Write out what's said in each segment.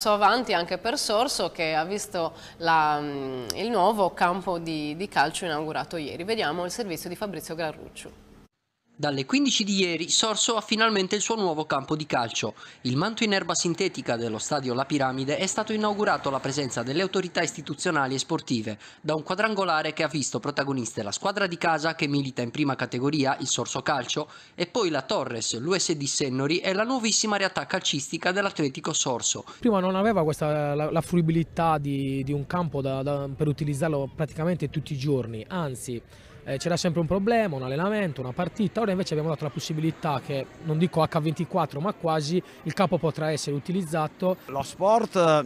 Passo avanti anche per Sorso che ha visto la, mm, il nuovo campo di, di calcio inaugurato ieri. Vediamo il servizio di Fabrizio Garruccio. Dalle 15 di ieri Sorso ha finalmente il suo nuovo campo di calcio. Il manto in erba sintetica dello stadio La Piramide è stato inaugurato alla presenza delle autorità istituzionali e sportive, da un quadrangolare che ha visto protagoniste la squadra di casa che milita in prima categoria, il Sorso Calcio, e poi la Torres, l'USD Sennori e la nuovissima realtà calcistica dell'Atletico Sorso. Prima non aveva questa, la, la fruibilità di, di, un campo da, da, per utilizzarlo praticamente tutti i giorni, anzi eh, c'era sempre un problema, un allenamento, una partita, ora invece abbiamo dato la possibilità che non dico H24 ma quasi il capo potrà essere utilizzato. Lo sport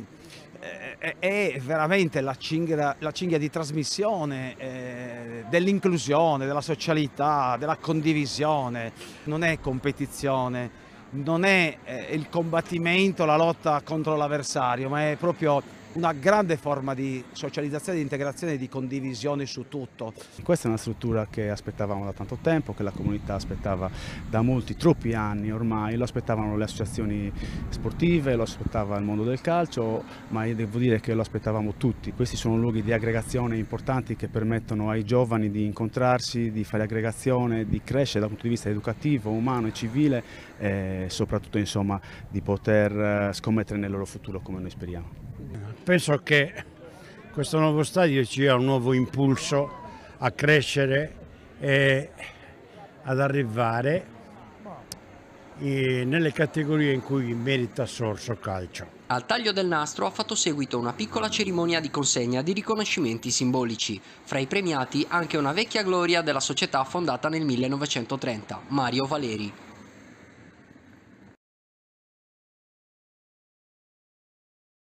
eh, è veramente la cinghia, la cinghia di trasmissione eh, dell'inclusione, della socialità, della condivisione, non è competizione, non è eh, il combattimento, la lotta contro l'avversario, ma è proprio una grande forma di socializzazione, di integrazione e di condivisione su tutto. Questa è una struttura che aspettavamo da tanto tempo, che la comunità aspettava da molti, troppi anni ormai, lo aspettavano le associazioni sportive, lo aspettava il mondo del calcio, ma io devo dire che lo aspettavamo tutti. Questi sono luoghi di aggregazione importanti che permettono ai giovani di incontrarsi, di fare aggregazione, di crescere dal punto di vista educativo, umano e civile e soprattutto insomma, di poter eh, scommettere nel loro futuro come noi speriamo. Penso che questo nuovo stadio ci dia un nuovo impulso a crescere e ad arrivare nelle categorie in cui merita Sorso Calcio. Al taglio del nastro ha fatto seguito una piccola cerimonia di consegna di riconoscimenti simbolici, fra i premiati anche una vecchia gloria della società fondata nel 1930, Mario Valeri.